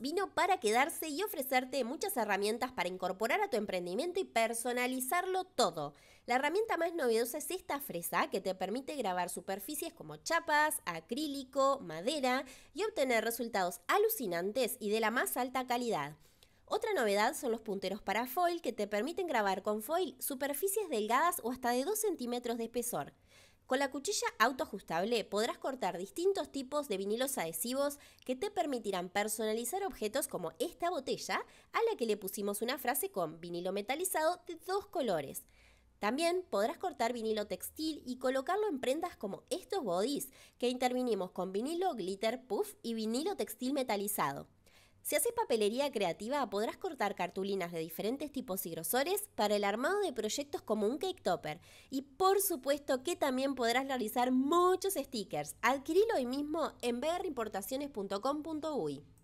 vino para quedarse y ofrecerte muchas herramientas para incorporar a tu emprendimiento y personalizarlo todo. La herramienta más novedosa es esta fresa que te permite grabar superficies como chapas, acrílico, madera y obtener resultados alucinantes y de la más alta calidad. Otra novedad son los punteros para foil que te permiten grabar con foil superficies delgadas o hasta de 2 centímetros de espesor. Con la cuchilla autoajustable podrás cortar distintos tipos de vinilos adhesivos que te permitirán personalizar objetos como esta botella a la que le pusimos una frase con vinilo metalizado de dos colores. También podrás cortar vinilo textil y colocarlo en prendas como estos bodys que intervinimos con vinilo glitter puff y vinilo textil metalizado. Si haces papelería creativa, podrás cortar cartulinas de diferentes tipos y grosores para el armado de proyectos como un cake topper. Y por supuesto que también podrás realizar muchos stickers. Adquirilo hoy mismo en brimportaciones.com.uy.